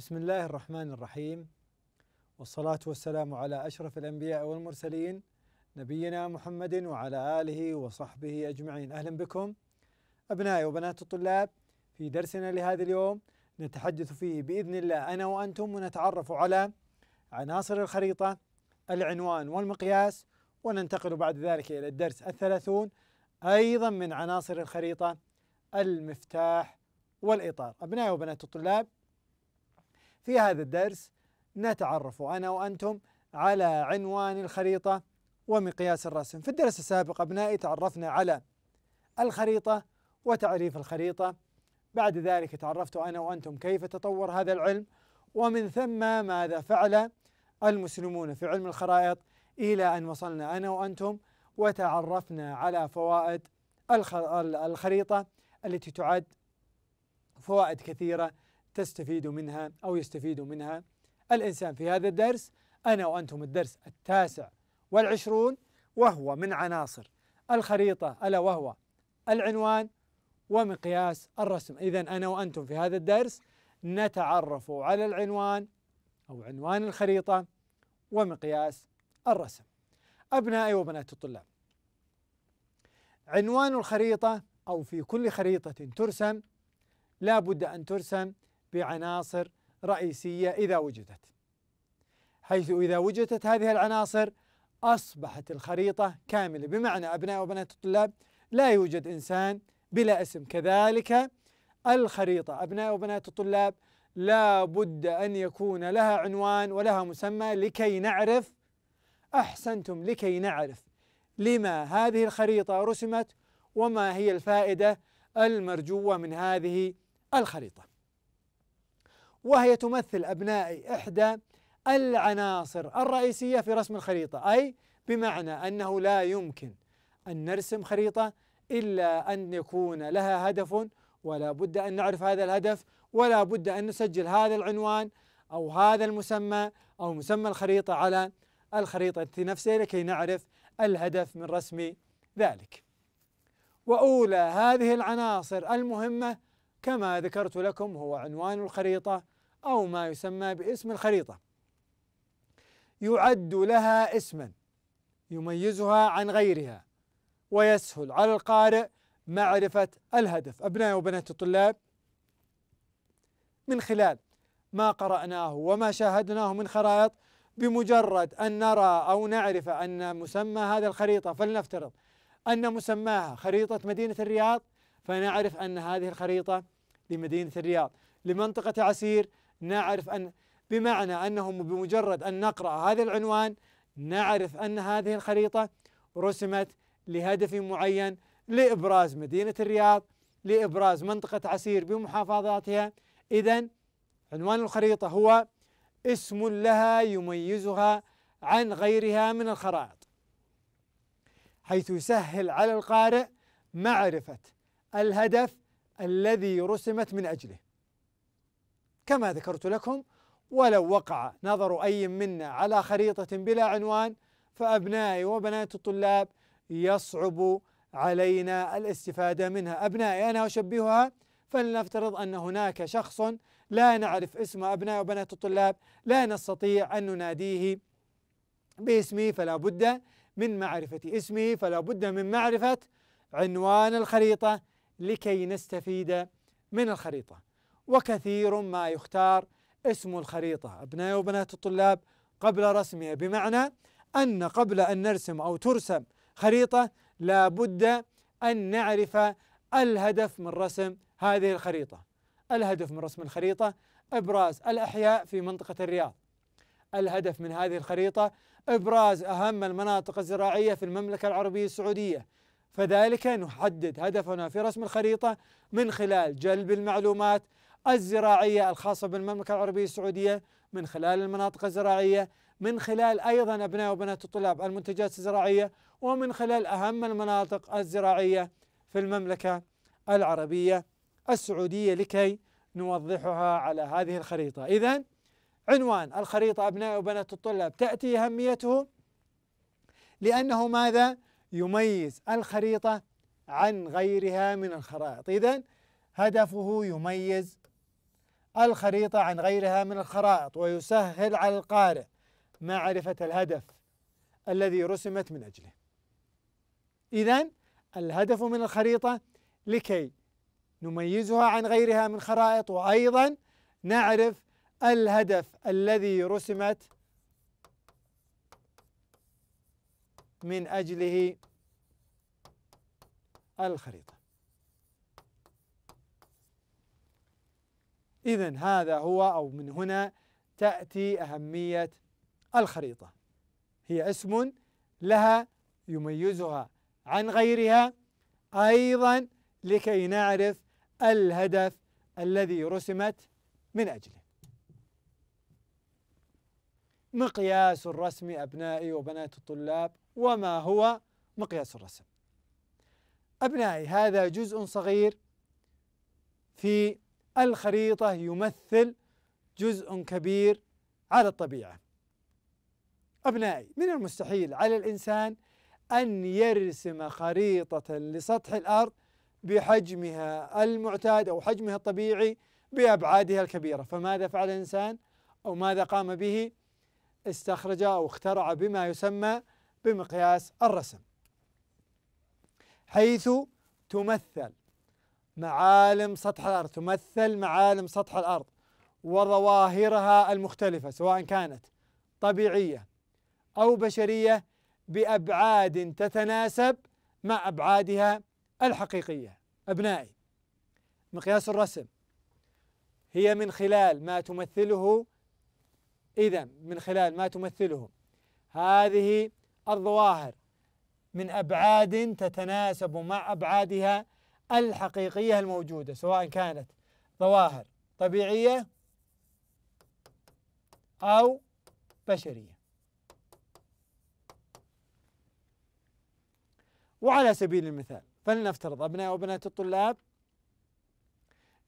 بسم الله الرحمن الرحيم والصلاة والسلام على أشرف الأنبياء والمرسلين نبينا محمد وعلى آله وصحبه أجمعين أهلا بكم أبنائي وبنات الطلاب في درسنا لهذا اليوم نتحدث فيه بإذن الله أنا وأنتم ونتعرف على عناصر الخريطة العنوان والمقياس وننتقل بعد ذلك إلى الدرس الثلاثون أيضا من عناصر الخريطة المفتاح والإطار أبنائي وبنات الطلاب في هذا الدرس نتعرف أنا وأنتم على عنوان الخريطة ومقياس الرسم في الدرس السابق أبنائي تعرفنا على الخريطة وتعريف الخريطة بعد ذلك تعرفت أنا وأنتم كيف تطور هذا العلم ومن ثم ماذا فعل المسلمون في علم الخرائط إلى أن وصلنا أنا وأنتم وتعرفنا على فوائد الخريطة التي تعد فوائد كثيرة تستفيد منها أو يستفيد منها الإنسان في هذا الدرس أنا وأنتم الدرس التاسع والعشرون وهو من عناصر الخريطة ألا وهو العنوان ومقياس الرسم إذا أنا وأنتم في هذا الدرس نتعرف على العنوان أو عنوان الخريطة ومقياس الرسم أبنائي وبنات الطلاب عنوان الخريطة أو في كل خريطة ترسم لا بد أن ترسم بعناصر رئيسية إذا وجدت حيث إذا وجدت هذه العناصر أصبحت الخريطة كاملة بمعنى أبناء وبنات الطلاب لا يوجد إنسان بلا اسم كذلك الخريطة أبناء وبنات الطلاب لا بد أن يكون لها عنوان ولها مسمى لكي نعرف أحسنتم لكي نعرف لما هذه الخريطة رسمت وما هي الفائدة المرجوة من هذه الخريطة وهي تمثل أبنائي إحدى العناصر الرئيسية في رسم الخريطة أي بمعنى أنه لا يمكن أن نرسم خريطة إلا أن يكون لها هدف ولا بد أن نعرف هذا الهدف ولا بد أن نسجل هذا العنوان أو هذا المسمى أو مسمى الخريطة على الخريطة نفسها لكي نعرف الهدف من رسم ذلك وأولى هذه العناصر المهمة كما ذكرت لكم هو عنوان الخريطة أو ما يسمى باسم الخريطة يعد لها اسما يميزها عن غيرها ويسهل على القارئ معرفة الهدف أبناء وبنات الطلاب من خلال ما قرأناه وما شاهدناه من خرائط بمجرد أن نرى أو نعرف أن مسمى هذا الخريطة فلنفترض أن مسماها خريطة مدينة الرياض فنعرف أن هذه الخريطة لمدينة الرياض لمنطقة عسير نعرف أن بمعنى انه بمجرد أن نقرأ هذا العنوان نعرف أن هذه الخريطة رسمت لهدف معين لإبراز مدينة الرياض لإبراز منطقة عسير بمحافظاتها إذا عنوان الخريطة هو اسم لها يميزها عن غيرها من الخرائط حيث يسهل على القارئ معرفة الهدف الذي رسمت من أجله كما ذكرت لكم ولو وقع نظر أي منا على خريطة بلا عنوان فأبنائي وبنات الطلاب يصعب علينا الاستفادة منها أبنائي أنا أشبهها فلنفترض أن هناك شخص لا نعرف اسم أبناء وبنات الطلاب لا نستطيع أن نناديه باسمه فلا بد من معرفة اسمه فلا بد من معرفة عنوان الخريطة لكي نستفيد من الخريطة وكثير ما يختار اسم الخريطة أبناء وبنات الطلاب قبل رسمها بمعنى أن قبل أن نرسم أو ترسم خريطة لا بد أن نعرف الهدف من رسم هذه الخريطة الهدف من رسم الخريطة إبراز الأحياء في منطقة الرياض الهدف من هذه الخريطة إبراز أهم المناطق الزراعية في المملكة العربية السعودية فذلك نحدد هدفنا في رسم الخريطة من خلال جلب المعلومات الزراعية الخاصة بالمملكة العربية السعودية من خلال المناطق الزراعية من خلال أيضا أبناء وبنات الطلاب المنتجات الزراعية ومن خلال أهم المناطق الزراعية في المملكة العربية السعودية لكي نوضحها على هذه الخريطة إذا عنوان الخريطة أبناء وبنات الطلاب تأتي أهميته لأنه ماذا يميز الخريطة عن غيرها من الخرائط إذا هدفه يميز الخريطة عن غيرها من الخرائط ويسهل على القارئ معرفة الهدف الذي رسمت من أجله إذا الهدف من الخريطة لكي نميزها عن غيرها من خرائط وأيضا نعرف الهدف الذي رسمت من أجله الخريطة إذا هذا هو أو من هنا تأتي أهمية الخريطة هي اسم لها يميزها عن غيرها أيضا لكي نعرف الهدف الذي رسمت من أجله مقياس الرسم أبنائي وبنات الطلاب وما هو مقياس الرسم أبنائي هذا جزء صغير في الخريطة يمثل جزء كبير على الطبيعة أبنائي من المستحيل على الإنسان أن يرسم خريطة لسطح الأرض بحجمها المعتاد أو حجمها الطبيعي بأبعادها الكبيرة فماذا فعل الإنسان أو ماذا قام به استخرج أو اخترع بما يسمى بمقياس الرسم حيث تمثل معالم سطح الأرض تمثل معالم سطح الأرض وظواهرها المختلفة سواء كانت طبيعية أو بشرية بأبعاد تتناسب مع أبعادها الحقيقية أبنائي مقياس الرسم هي من خلال ما تمثله إذا من خلال ما تمثله هذه الظواهر من أبعاد تتناسب مع أبعادها الحقيقية الموجودة سواء كانت ظواهر طبيعية أو بشرية وعلى سبيل المثال فلنفترض أبناء وبنات الطلاب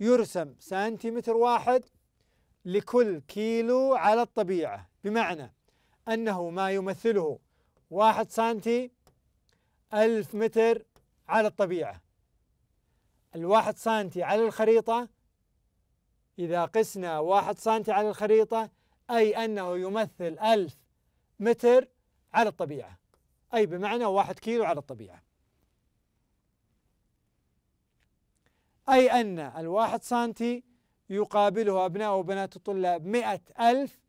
يرسم سنتيمتر واحد لكل كيلو على الطبيعة بمعنى أنه ما يمثله واحد سنتي ألف متر على الطبيعة الواحد سانتي على الخريطة إذا قسنا واحد سانتي على الخريطة أي أنه يمثل ألف متر على الطبيعة أي بمعنى واحد كيلو على الطبيعة أي أن الواحد سانتي يقابله أبناء وبنات الطلاب مئة ألف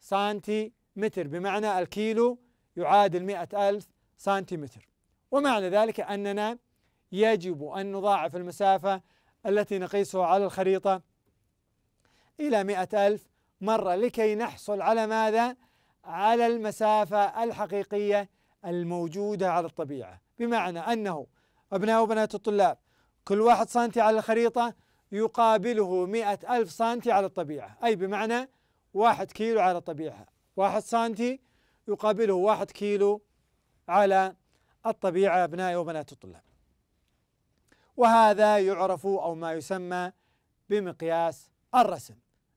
سانتي متر بمعنى الكيلو يعادل مئة ألف سانتي متر ومعنى ذلك أننا يجب أن نضاعف المسافة التي نقيسها على الخريطة إلى مئة ألف مرة لكي نحصل على ماذا؟ على المسافة الحقيقية الموجودة على الطبيعة بمعنى أنه أبناء وبنات الطلاب كل واحد سنتي على الخريطة يقابله مئة ألف سنتي على الطبيعة أي بمعنى واحد كيلو على الطبيعة واحد سنتي يقابله واحد كيلو على الطبيعة أبنائي وبنات الطلاب وهذا يعرف أو ما يسمى بمقياس الرسم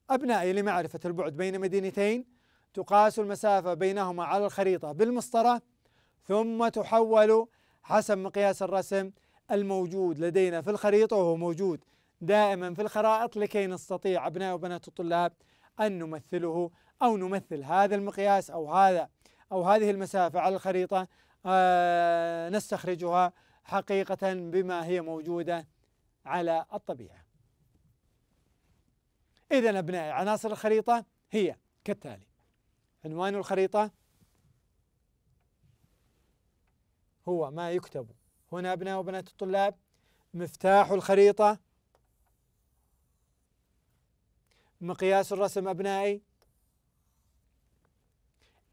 أبنائي لمعرفة البعد بين مدينتين تقاس المسافة بينهما على الخريطة بالمسطرة ثم تحول حسب مقياس الرسم الموجود لدينا في الخريطة وهو موجود دائما في الخرائط لكي نستطيع أبناء وبنات الطلاب أن نمثله أو نمثل هذا المقياس أو هذا أو هذه المسافة على الخريطة آه، نستخرجها حقيقة بما هي موجودة على الطبيعة إذا أبنائي عناصر الخريطة هي كالتالي عنوان الخريطة هو ما يكتب هنا أبناء وبنات الطلاب مفتاح الخريطة مقياس الرسم أبنائي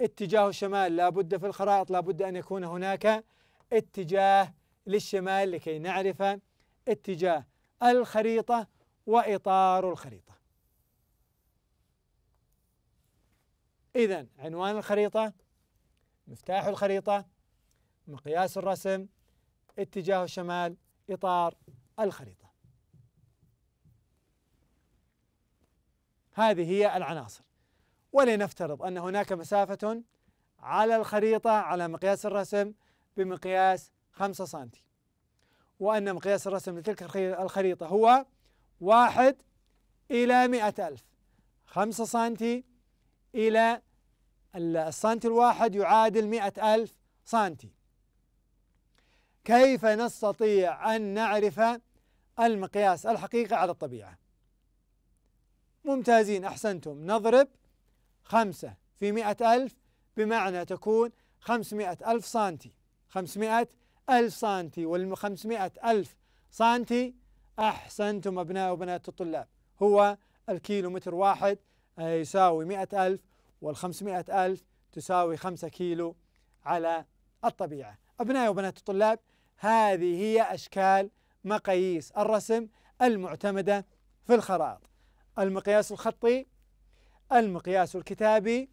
اتجاه الشمال لابد في الخرائط لابد أن يكون هناك اتجاه للشمال لكي نعرف اتجاه الخريطة وإطار الخريطة إذا عنوان الخريطة مفتاح الخريطة مقياس الرسم اتجاه الشمال إطار الخريطة هذه هي العناصر ولنفترض أن هناك مسافة على الخريطة على مقياس الرسم بمقياس 5 سم وأن مقياس الرسم لتلك الخريطة هو واحد إلى مئة ألف خمسة سنتي إلى السنتي الواحد يعادل مئة ألف سنتي كيف نستطيع أن نعرف المقياس الحقيقي على الطبيعة ممتازين أحسنتم نضرب خمسة في مئة ألف بمعنى تكون خمسمائة ألف سنتي خمسمائة ألف سانتي والخمسمائة ألف سانتي أحسنتم أبناء وبنات الطلاب هو الكيلو متر واحد آه، يساوي مئة ألف والخمسمائة ألف تساوي خمسة كيلو على الطبيعة أبناء وبنات الطلاب هذه هي أشكال مقاييس الرسم المعتمدة في الخرائط المقياس الخطي المقياس الكتابي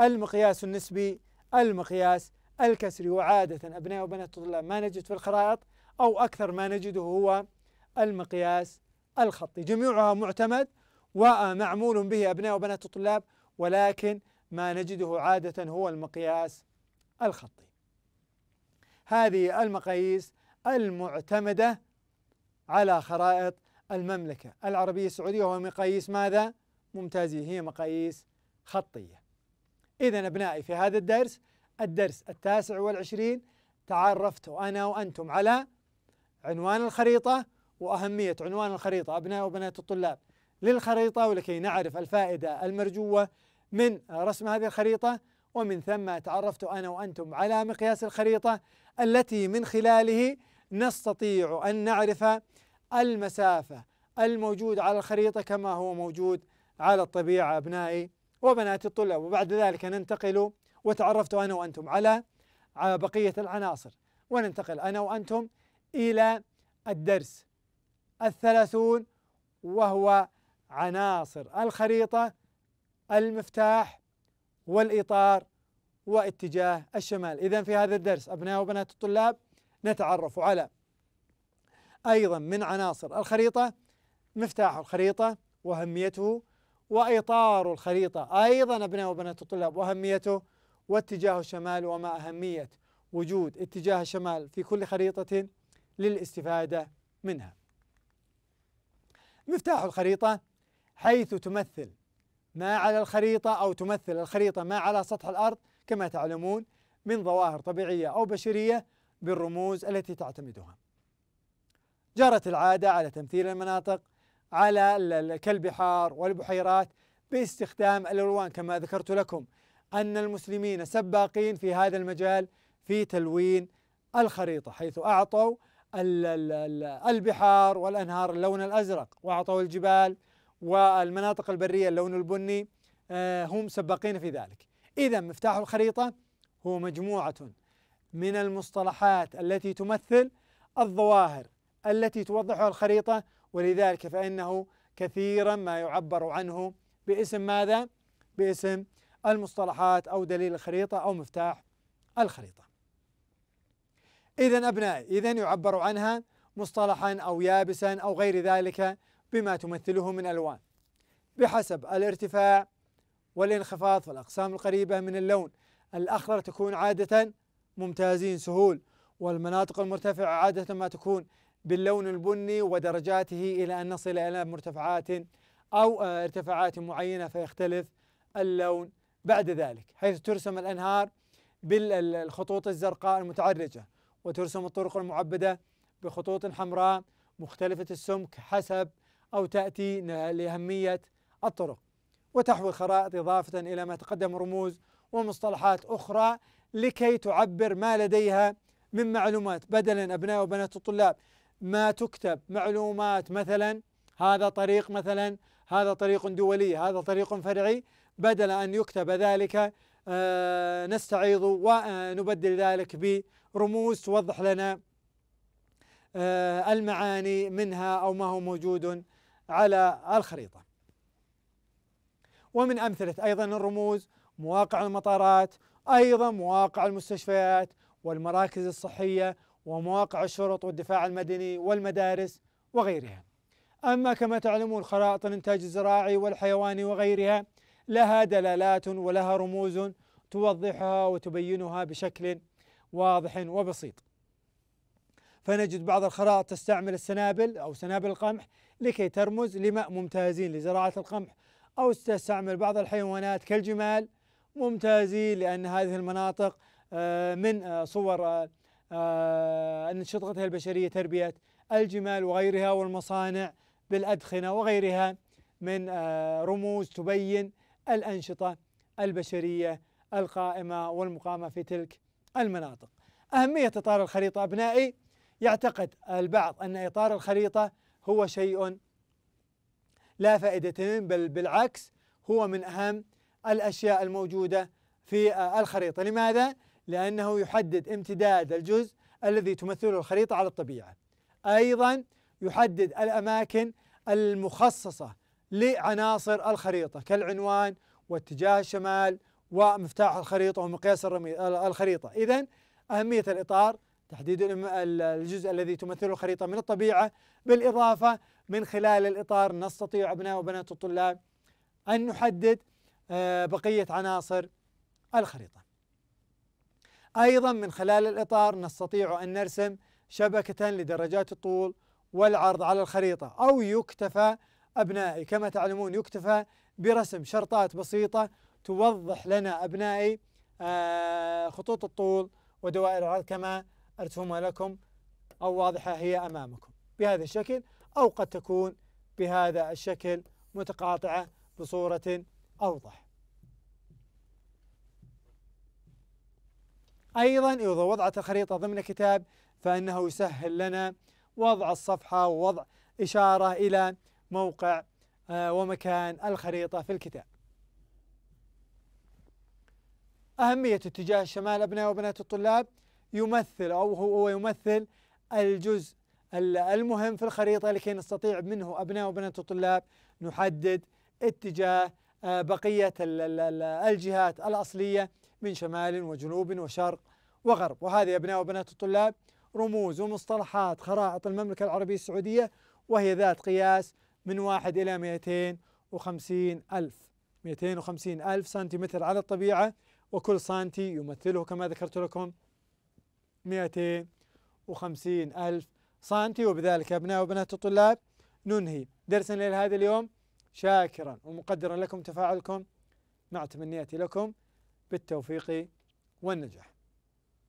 المقياس النسبي المقياس الكسري وعادة أبناء وبنات الطلاب ما نجد في الخرائط أو أكثر ما نجده هو المقياس الخطي جميعها معتمد ومعمول به أبناء وبنات الطلاب ولكن ما نجده عادة هو المقياس الخطي هذه المقاييس المعتمدة على خرائط المملكة العربية السعودية وهو مقاييس ماذا؟ ممتازة هي مقاييس خطية إذا أبنائي في هذا الدرس الدرس التاسع والعشرين تعرفت أنا وأنتم على عنوان الخريطة وأهمية عنوان الخريطة أبناء وبنات الطلاب للخريطة ولكي نعرف الفائدة المرجوة من رسم هذه الخريطة ومن ثم تعرفت أنا وأنتم على مقياس الخريطة التي من خلاله نستطيع أن نعرف المسافة الموجود على الخريطة كما هو موجود على الطبيعة أبنائي وبنات الطلاب وبعد ذلك ننتقل وتعرفت أنا وأنتم على بقية العناصر وننتقل أنا وأنتم إلى الدرس الثلاثون وهو عناصر الخريطة المفتاح والإطار واتجاه الشمال إذا في هذا الدرس أبناء وبنات الطلاب نتعرف على أيضا من عناصر الخريطة مفتاح الخريطة وأهميته وإطار الخريطة أيضا أبناء وبنات الطلاب وأهميته واتجاه الشمال وما أهمية وجود اتجاه الشمال في كل خريطة للاستفادة منها مفتاح الخريطة حيث تمثل ما على الخريطة أو تمثل الخريطة ما على سطح الأرض كما تعلمون من ظواهر طبيعية أو بشرية بالرموز التي تعتمدها جرت العادة على تمثيل المناطق على كالبحار والبحيرات باستخدام الألوان كما ذكرت لكم أن المسلمين سباقين في هذا المجال في تلوين الخريطة حيث أعطوا البحار والأنهار اللون الأزرق وأعطوا الجبال والمناطق البرية اللون البني آه، هم سباقين في ذلك إذا مفتاح الخريطة هو مجموعة من المصطلحات التي تمثل الظواهر التي توضحها الخريطة ولذلك فإنه كثيرا ما يعبر عنه باسم ماذا؟ باسم المصطلحات أو دليل الخريطة أو مفتاح الخريطة إذا أبنائي إذا يعبر عنها مصطلحا أو يابسا أو غير ذلك بما تمثله من ألوان بحسب الارتفاع والانخفاض والأقسام القريبة من اللون الأخضر تكون عادة ممتازين سهول والمناطق المرتفعة عادة ما تكون باللون البني ودرجاته إلى أن نصل إلى مرتفعات أو ارتفاعات معينة فيختلف اللون بعد ذلك حيث ترسم الأنهار بالخطوط الزرقاء المتعرجة وترسم الطرق المعبدة بخطوط حمراء مختلفة السمك حسب أو تأتي لأهمية الطرق وتحوي الخرائط إضافة إلى ما تقدم رموز ومصطلحات أخرى لكي تعبر ما لديها من معلومات بدلا أبناء وبنات الطلاب ما تكتب معلومات مثلا هذا طريق مثلا هذا طريق دولي هذا طريق فرعي بدل أن يكتب ذلك آه، نستعيض ونبدل ذلك برموز توضح لنا آه، المعاني منها أو ما هو موجود على الخريطة ومن أمثلة أيضا الرموز مواقع المطارات أيضا مواقع المستشفيات والمراكز الصحية ومواقع الشرط والدفاع المدني والمدارس وغيرها أما كما تعلمون خرائط الإنتاج الزراعي والحيواني وغيرها لها دلالات ولها رموز توضحها وتبينها بشكل واضح وبسيط فنجد بعض الخرائط تستعمل السنابل أو سنابل القمح لكي ترمز لماء ممتازين لزراعة القمح أو تستعمل بعض الحيوانات كالجمال ممتازين لأن هذه المناطق آه، من آه، صور آه، أن شطقتها البشرية تربية الجمال وغيرها والمصانع بالأدخنة وغيرها من رموز تبين الأنشطة البشرية القائمة والمقامة في تلك المناطق أهمية إطار الخريطة أبنائي يعتقد البعض أن إطار الخريطة هو شيء لا فائدة منه بل بالعكس هو من أهم الأشياء الموجودة في الخريطة لماذا؟ لأنه يحدد امتداد الجزء الذي تمثله الخريطة على الطبيعة أيضا يحدد الأماكن المخصصة لعناصر الخريطة كالعنوان واتجاه الشمال ومفتاح الخريطة ومقياس الخريطة إذا أهمية الإطار تحديد الجزء الذي تمثله الخريطة من الطبيعة بالإضافة من خلال الإطار نستطيع أبناء وبنات الطلاب أن نحدد آه، بقية عناصر الخريطة أيضا من خلال الإطار نستطيع أن نرسم شبكة لدرجات الطول والعرض على الخريطة أو يكتفى أبنائي كما تعلمون يكتفى برسم شرطات بسيطة توضح لنا أبنائي آه، خطوط الطول ودوائر العرض كما أرسمها لكم أو واضحة هي أمامكم بهذا الشكل أو قد تكون بهذا الشكل متقاطعة بصورة أوضح أيضا إذا وضعت الخريطة ضمن كتاب فإنه يسهل لنا وضع الصفحة ووضع إشارة إلى موقع آه، ومكان الخريطة في الكتاب أهمية اتجاه الشمال أبناء وبنات الطلاب يمثل أو هو يمثل الجزء المهم في الخريطة لكي نستطيع منه أبناء وبنات الطلاب نحدد اتجاه آه، بقية الجهات الأصلية من شمال وجنوب وشرق وغرب وهذه أبناء وبنات الطلاب رموز ومصطلحات خرائط المملكة العربية السعودية وهي ذات قياس من واحد إلى 250 ألف 250 ألف سنتيمتر على الطبيعة وكل سنتي يمثله كما ذكرت لكم 250 ألف سنتي وبذلك أبناء وبنات الطلاب ننهي درسنا لهذا اليوم شاكرا ومقدرا لكم تفاعلكم مع تمنياتي لكم بالتوفيق والنجاح